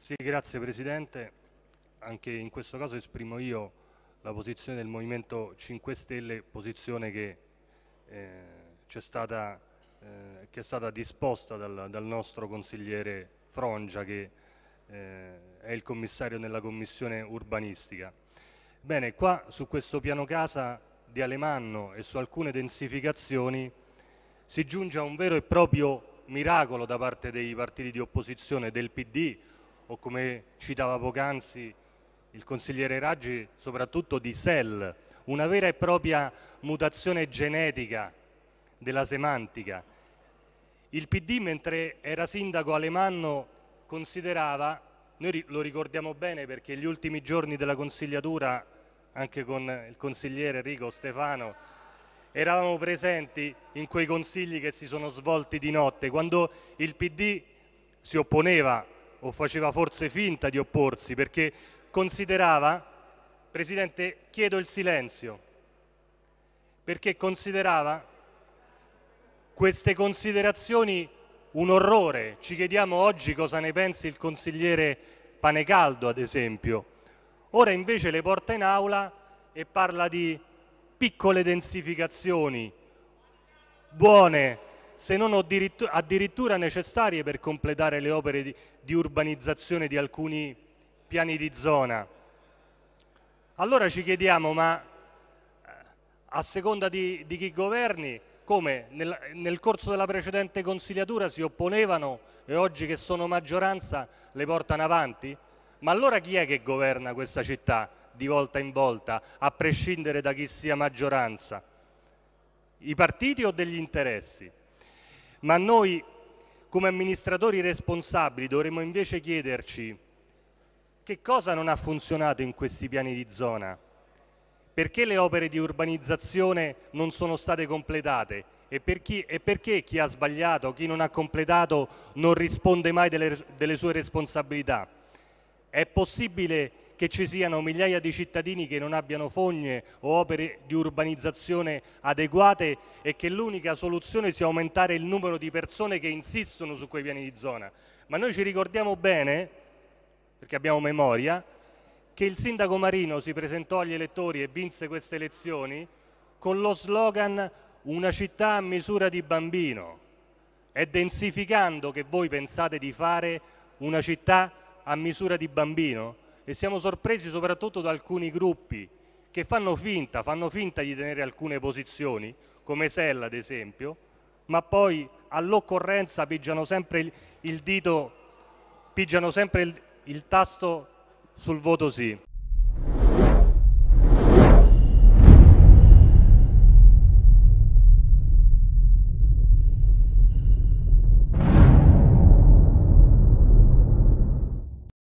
Sì, grazie Presidente. Anche in questo caso esprimo io la posizione del Movimento 5 Stelle, posizione che, eh, è, stata, eh, che è stata disposta dal, dal, nostro consigliere Frongia, che eh, è il commissario nella Commissione Urbanistica. Bene, qua su questo piano casa di Alemanno e su alcune densificazioni si giunge a un vero e proprio miracolo da parte dei partiti di opposizione del PD o come citava poc'anzi il consigliere Raggi, soprattutto di SEL, una vera e propria mutazione genetica della semantica. Il PD, mentre era sindaco Alemanno, considerava, noi lo ricordiamo bene perché gli ultimi giorni della consigliatura, anche con il consigliere Enrico Stefano, eravamo presenti in quei consigli che si sono svolti di notte, quando il PD si opponeva o faceva forse finta di opporsi perché considerava, Presidente chiedo il silenzio, perché considerava queste considerazioni un orrore. Ci chiediamo oggi cosa ne pensi il consigliere Panecaldo, ad esempio. Ora invece le porta in aula e parla di piccole densificazioni, buone se non addirittura necessarie per completare le opere di, di urbanizzazione di alcuni piani di zona. Allora ci chiediamo, ma eh, a seconda di, di chi governi, come nel, nel, corso della precedente consigliatura si opponevano e oggi che sono maggioranza le portano avanti? Ma allora chi è che governa questa città di volta in volta, a prescindere da chi sia maggioranza? I partiti o degli interessi? ma noi come amministratori responsabili dovremmo invece chiederci che cosa non ha funzionato in questi piani di zona, perché le opere di urbanizzazione non sono state completate e, per chi, e perché chi ha sbagliato, chi non ha completato non risponde mai delle, delle sue responsabilità. È possibile che ci siano migliaia di cittadini che non abbiano fogne o opere di urbanizzazione adeguate e che l'unica soluzione sia aumentare il numero di persone che insistono su quei piani di zona. Ma noi ci ricordiamo bene, perché abbiamo memoria, che il sindaco Marino si presentò agli elettori e vinse queste elezioni con lo slogan una città a misura di bambino. È densificando che voi pensate di fare una città a misura di bambino? e siamo sorpresi soprattutto da alcuni gruppi che fanno finta, fanno finta di tenere alcune posizioni, come Sella ad esempio, ma poi all'occorrenza pigiano sempre il, il dito, pigiano sempre il, il tasto sul voto sì.